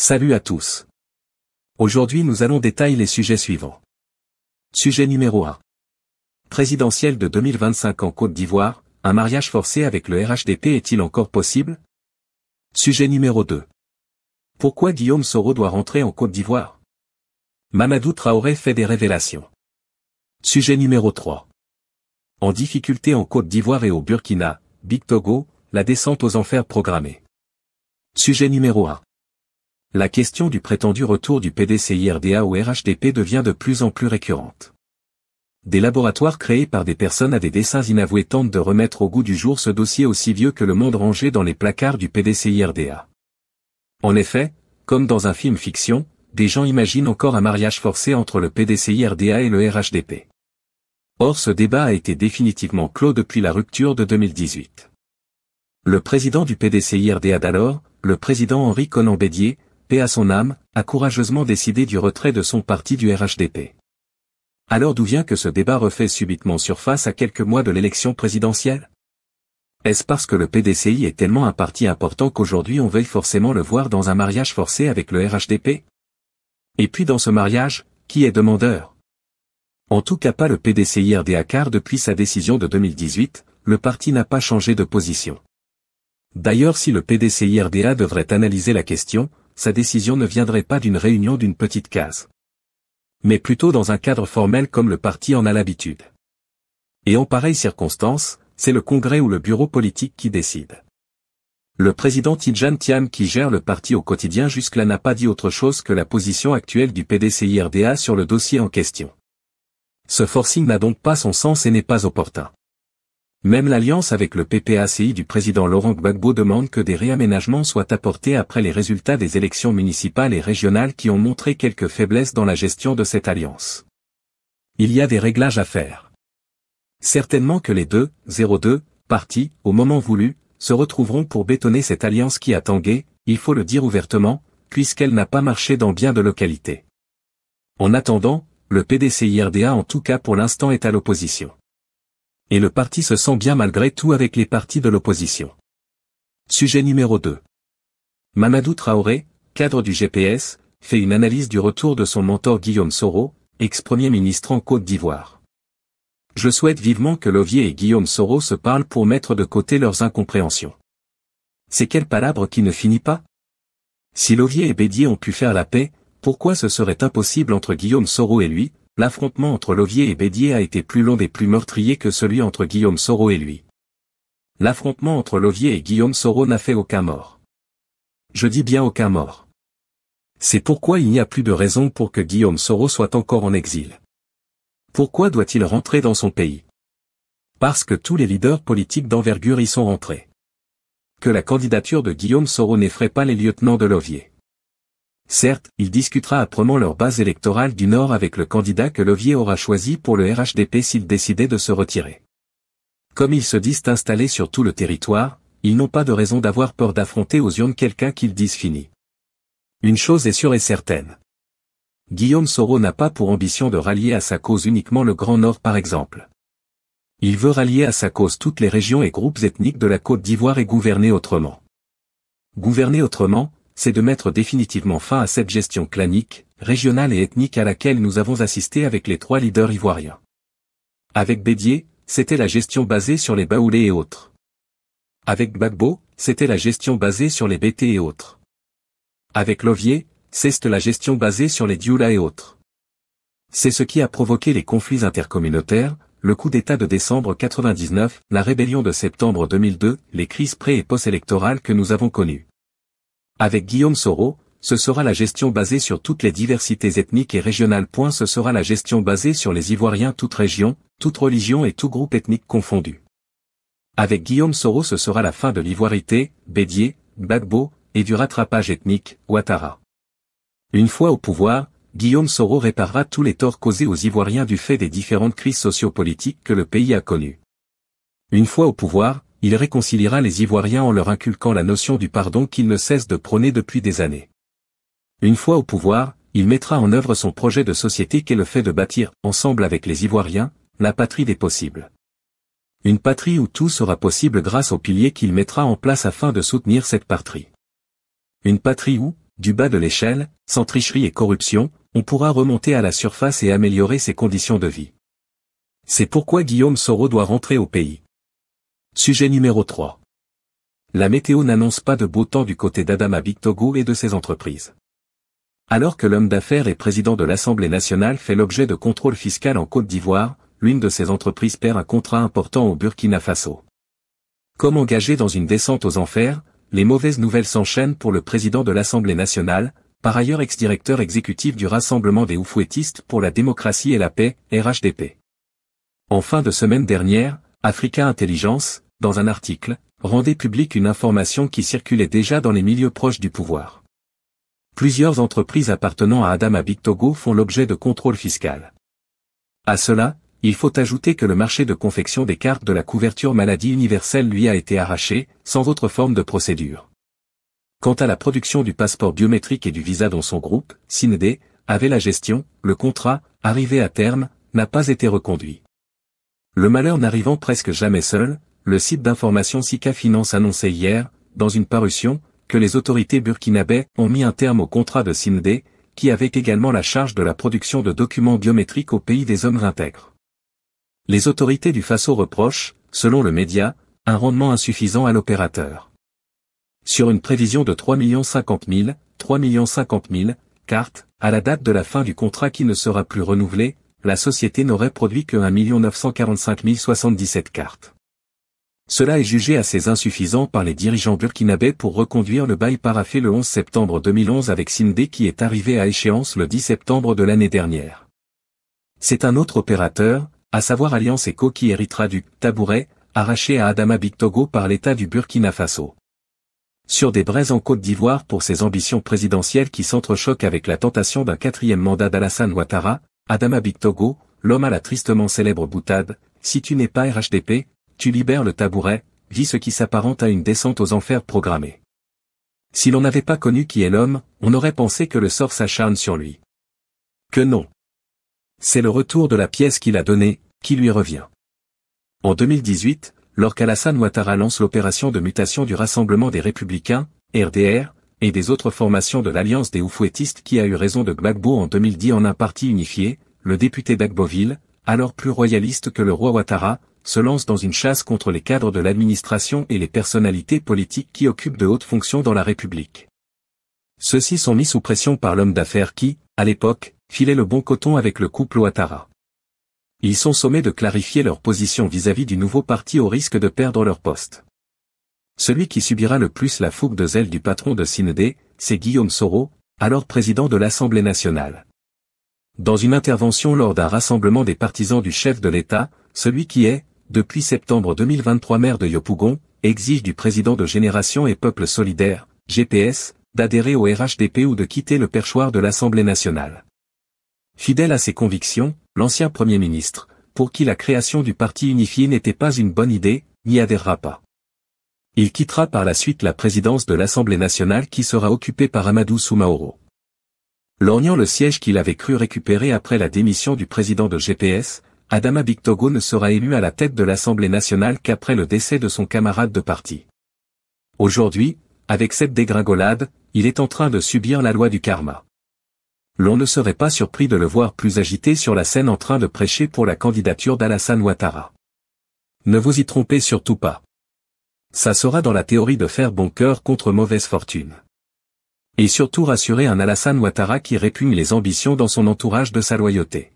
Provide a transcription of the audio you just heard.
Salut à tous. Aujourd'hui nous allons détailler les sujets suivants. Sujet numéro 1. Présidentiel de 2025 en Côte d'Ivoire, un mariage forcé avec le RHDP est-il encore possible Sujet numéro 2. Pourquoi Guillaume Soro doit rentrer en Côte d'Ivoire Mamadou Traoré fait des révélations. Sujet numéro 3. En difficulté en Côte d'Ivoire et au Burkina, Big Togo, la descente aux enfers programmée. Sujet numéro 1 la question du prétendu retour du PDC-IRDA ou RHDP devient de plus en plus récurrente. Des laboratoires créés par des personnes à des dessins inavoués tentent de remettre au goût du jour ce dossier aussi vieux que le monde rangé dans les placards du pdc rda En effet, comme dans un film fiction, des gens imaginent encore un mariage forcé entre le pdc rda et le RHDP. Or ce débat a été définitivement clos depuis la rupture de 2018. Le président du PDC rda d'alors, le président Henri Conan Bédier, paix à son âme, a courageusement décidé du retrait de son parti du RHDP. Alors d'où vient que ce débat refait subitement surface à quelques mois de l'élection présidentielle Est-ce parce que le PDCI est tellement un parti important qu'aujourd'hui on veuille forcément le voir dans un mariage forcé avec le RHDP Et puis dans ce mariage, qui est demandeur En tout cas pas le PDCI RDA car depuis sa décision de 2018, le parti n'a pas changé de position. D'ailleurs si le PDCI-RDA devrait analyser la question, sa décision ne viendrait pas d'une réunion d'une petite case. Mais plutôt dans un cadre formel comme le parti en a l'habitude. Et en pareille circonstance, c'est le congrès ou le bureau politique qui décide. Le président Tijan Tiam, qui gère le parti au quotidien jusque-là n'a pas dit autre chose que la position actuelle du PDCIRDA sur le dossier en question. Ce forcing n'a donc pas son sens et n'est pas opportun. Même l'alliance avec le PPACI du président Laurent Gbagbo demande que des réaménagements soient apportés après les résultats des élections municipales et régionales qui ont montré quelques faiblesses dans la gestion de cette alliance. Il y a des réglages à faire. Certainement que les deux, 02, partis, au moment voulu, se retrouveront pour bétonner cette alliance qui a tangué, il faut le dire ouvertement, puisqu'elle n'a pas marché dans bien de localités. En attendant, le PDCI-RDA en tout cas pour l'instant est à l'opposition et le parti se sent bien malgré tout avec les partis de l'opposition. Sujet numéro 2. Mamadou Traoré, cadre du GPS, fait une analyse du retour de son mentor Guillaume Soro, ex-premier ministre en Côte d'Ivoire. Je souhaite vivement que Lovier et Guillaume Soro se parlent pour mettre de côté leurs incompréhensions. C'est quelle palabre qui ne finit pas Si Lovier et Bédier ont pu faire la paix, pourquoi ce serait impossible entre Guillaume Soro et lui, l'affrontement entre Lovier et Bédier a été plus long et plus meurtrier que celui entre Guillaume Soro et lui. L'affrontement entre Lovier et Guillaume Soro n'a fait aucun mort. Je dis bien aucun mort. C'est pourquoi il n'y a plus de raison pour que Guillaume Soro soit encore en exil. Pourquoi doit-il rentrer dans son pays Parce que tous les leaders politiques d'envergure y sont rentrés. Que la candidature de Guillaume Soro n'effraie pas les lieutenants de Lovier. Certes, il discutera âprement leur base électorale du Nord avec le candidat que Levier aura choisi pour le RHDP s'il décidait de se retirer. Comme ils se disent installés sur tout le territoire, ils n'ont pas de raison d'avoir peur d'affronter aux urnes quelqu'un qu'ils disent fini. Une chose est sûre et certaine. Guillaume Soro n'a pas pour ambition de rallier à sa cause uniquement le Grand Nord par exemple. Il veut rallier à sa cause toutes les régions et groupes ethniques de la Côte d'Ivoire et gouverner autrement. Gouverner autrement, c'est de mettre définitivement fin à cette gestion clanique, régionale et ethnique à laquelle nous avons assisté avec les trois leaders ivoiriens. Avec Bédier, c'était la gestion basée sur les Baoulés et autres. Avec Gbagbo, c'était la gestion basée sur les BT et autres. Avec Lovier, c'est la gestion basée sur les Dioula et autres. C'est ce qui a provoqué les conflits intercommunautaires, le coup d'État de décembre 99, la rébellion de septembre 2002, les crises pré- et post-électorales que nous avons connues. Avec Guillaume Soro, ce sera la gestion basée sur toutes les diversités ethniques et régionales. Ce sera la gestion basée sur les Ivoiriens toute région, toute religion et tout groupe ethnique confondu. Avec Guillaume Soro ce sera la fin de l'ivoirité, Bédier, Bagbo et du rattrapage ethnique, Ouattara. Une fois au pouvoir, Guillaume Soro réparera tous les torts causés aux Ivoiriens du fait des différentes crises sociopolitiques que le pays a connues. Une fois au pouvoir, il réconciliera les Ivoiriens en leur inculquant la notion du pardon qu'il ne cesse de prôner depuis des années. Une fois au pouvoir, il mettra en œuvre son projet de société qu'est le fait de bâtir, ensemble avec les Ivoiriens, la patrie des possibles. Une patrie où tout sera possible grâce aux piliers qu'il mettra en place afin de soutenir cette patrie. Une patrie où, du bas de l'échelle, sans tricherie et corruption, on pourra remonter à la surface et améliorer ses conditions de vie. C'est pourquoi Guillaume Soro doit rentrer au pays. Sujet numéro 3. La météo n'annonce pas de beau temps du côté d'Adama Togo et de ses entreprises. Alors que l'homme d'affaires et président de l'Assemblée nationale fait l'objet de contrôles fiscal en Côte d'Ivoire, l'une de ses entreprises perd un contrat important au Burkina Faso. Comme engagé dans une descente aux enfers, les mauvaises nouvelles s'enchaînent pour le président de l'Assemblée nationale, par ailleurs ex-directeur exécutif du Rassemblement des Oufouettistes pour la démocratie et la paix, RHDP. En fin de semaine dernière, Africa Intelligence, dans un article, rendait publique une information qui circulait déjà dans les milieux proches du pouvoir. Plusieurs entreprises appartenant à Adama Big Togo font l'objet de contrôle fiscal. À cela, il faut ajouter que le marché de confection des cartes de la couverture maladie universelle lui a été arraché, sans autre forme de procédure. Quant à la production du passeport biométrique et du visa dont son groupe, Sinedé, avait la gestion, le contrat, arrivé à terme, n'a pas été reconduit. Le malheur n'arrivant presque jamais seul, le site d'information Sika Finance annonçait hier, dans une parution, que les autorités burkinabais ont mis un terme au contrat de Sindé, qui avait également la charge de la production de documents biométriques au pays des hommes intègres. Les autorités du Faso reprochent, selon le média, un rendement insuffisant à l'opérateur. Sur une prévision de 3 50 000, 3 50 000 cartes, à la date de la fin du contrat qui ne sera plus renouvelé, la société n'aurait produit que 1 945 077 cartes. Cela est jugé assez insuffisant par les dirigeants burkinabés pour reconduire le bail paraffé le 11 septembre 2011 avec Sindé qui est arrivé à échéance le 10 septembre de l'année dernière. C'est un autre opérateur, à savoir Alliance Eco qui héritera du tabouret, arraché à Adama Bictogo par l'État du Burkina Faso. Sur des braises en Côte d'Ivoire pour ses ambitions présidentielles qui s'entrechoquent avec la tentation d'un quatrième mandat d'Alassane Ouattara, Adama Bictogo, l'homme à la tristement célèbre boutade, si tu n'es pas RHDP, tu libères le tabouret, vit ce qui s'apparente à une descente aux enfers programmée. Si l'on n'avait pas connu qui est l'homme, on aurait pensé que le sort s'acharne sur lui. Que non. C'est le retour de la pièce qu'il a donnée, qui lui revient. En 2018, lorsqu'Alassane Ouattara lance l'opération de mutation du Rassemblement des Républicains, RDR, et des autres formations de l'Alliance des Oufouettistes qui a eu raison de Gbagbo en 2010 en un parti unifié, le député d'Agboville, alors plus royaliste que le roi Ouattara, se lance dans une chasse contre les cadres de l'administration et les personnalités politiques qui occupent de hautes fonctions dans la République. Ceux-ci sont mis sous pression par l'homme d'affaires qui, à l'époque, filait le bon coton avec le couple Ouattara. Ils sont sommés de clarifier leur position vis-à-vis du nouveau parti au risque de perdre leur poste. Celui qui subira le plus la fougue de zèle du patron de Sinedé, c'est Guillaume Soro, alors président de l'Assemblée nationale. Dans une intervention lors d'un rassemblement des partisans du chef de l'État, celui qui est, depuis septembre 2023 maire de Yopougon, exige du président de Génération et Peuple Solidaire, GPS, d'adhérer au RHDP ou de quitter le perchoir de l'Assemblée nationale. Fidèle à ses convictions, l'ancien Premier ministre, pour qui la création du parti unifié n'était pas une bonne idée, n'y adhérera pas. Il quittera par la suite la présidence de l'Assemblée nationale qui sera occupée par Amadou Soumaoro. Lorgnant le siège qu'il avait cru récupérer après la démission du président de GPS, Adama Bictogo ne sera élu à la tête de l'Assemblée nationale qu'après le décès de son camarade de parti. Aujourd'hui, avec cette dégringolade, il est en train de subir la loi du karma. L'on ne serait pas surpris de le voir plus agité sur la scène en train de prêcher pour la candidature d'Alassane Ouattara. Ne vous y trompez surtout pas. Ça sera dans la théorie de faire bon cœur contre mauvaise fortune. Et surtout rassurer un Alassane Ouattara qui répugne les ambitions dans son entourage de sa loyauté.